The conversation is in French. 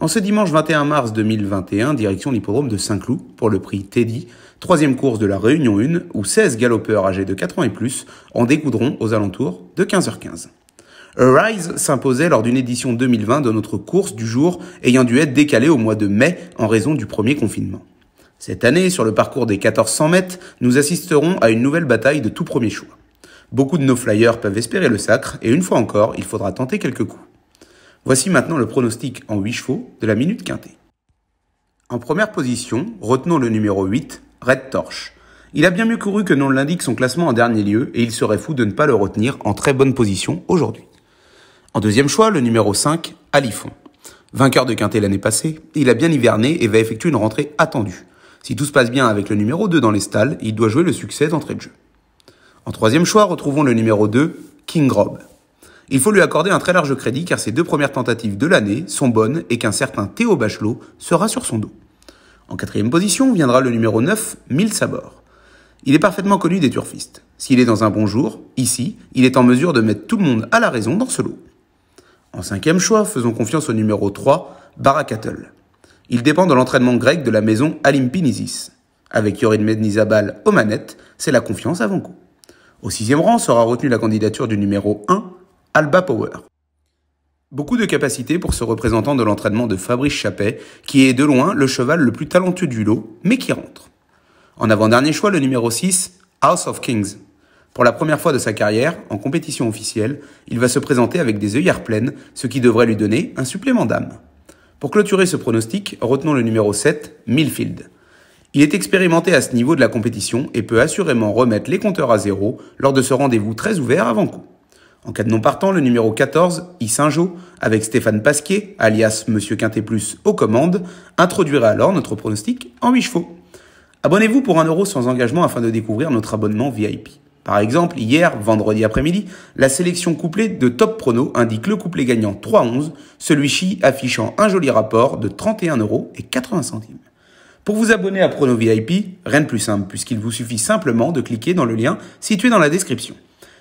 En ce dimanche 21 mars 2021, direction l'hippodrome de Saint-Cloud pour le prix Teddy, troisième course de la Réunion 1, où 16 galopeurs âgés de 4 ans et plus en découdront aux alentours de 15h15. Rise s'imposait lors d'une édition 2020 de notre course du jour ayant dû être décalée au mois de mai en raison du premier confinement. Cette année, sur le parcours des 1400 mètres, nous assisterons à une nouvelle bataille de tout premier choix. Beaucoup de nos flyers peuvent espérer le sacre et une fois encore, il faudra tenter quelques coups. Voici maintenant le pronostic en 8 chevaux de la minute quintée. En première position, retenons le numéro 8, Red Torche. Il a bien mieux couru que non l'indique son classement en dernier lieu et il serait fou de ne pas le retenir en très bonne position aujourd'hui. En deuxième choix, le numéro 5, Alifon. Vainqueur de quintet l'année passée, il a bien hiverné et va effectuer une rentrée attendue. Si tout se passe bien avec le numéro 2 dans les stalles, il doit jouer le succès d'entrée de jeu. En troisième choix, retrouvons le numéro 2, King Rob. Il faut lui accorder un très large crédit car ses deux premières tentatives de l'année sont bonnes et qu'un certain Théo Bachelot sera sur son dos. En quatrième position viendra le numéro 9, Mille Sabor. Il est parfaitement connu des turfistes. S'il est dans un bon jour, ici, il est en mesure de mettre tout le monde à la raison dans ce lot. En cinquième choix, faisons confiance au numéro 3, Barakatel. Il dépend de l'entraînement grec de la maison Alimpinisis. Avec Yorin Mednizabal aux manettes, c'est la confiance avant coup. Au sixième rang sera retenue la candidature du numéro 1, Alba Power. Beaucoup de capacités pour ce représentant de l'entraînement de Fabrice Chappet, qui est de loin le cheval le plus talentueux du lot, mais qui rentre. En avant-dernier choix, le numéro 6, House of Kings. Pour la première fois de sa carrière, en compétition officielle, il va se présenter avec des œillères pleines, ce qui devrait lui donner un supplément d'âme. Pour clôturer ce pronostic, retenons le numéro 7, Millfield. Il est expérimenté à ce niveau de la compétition et peut assurément remettre les compteurs à zéro lors de ce rendez-vous très ouvert avant coup. En cas de non partant, le numéro 14, Saint-Jo avec Stéphane Pasquier, alias Monsieur Quintet Plus, aux commandes, introduira alors notre pronostic en 8 chevaux. Abonnez-vous pour 1€ euro sans engagement afin de découvrir notre abonnement VIP. Par exemple, hier, vendredi après-midi, la sélection couplée de Top Prono indique le couplet gagnant 3-11, celui-ci affichant un joli rapport de 31 euros et 80 centimes. Pour vous abonner à Prono VIP, rien de plus simple puisqu'il vous suffit simplement de cliquer dans le lien situé dans la description.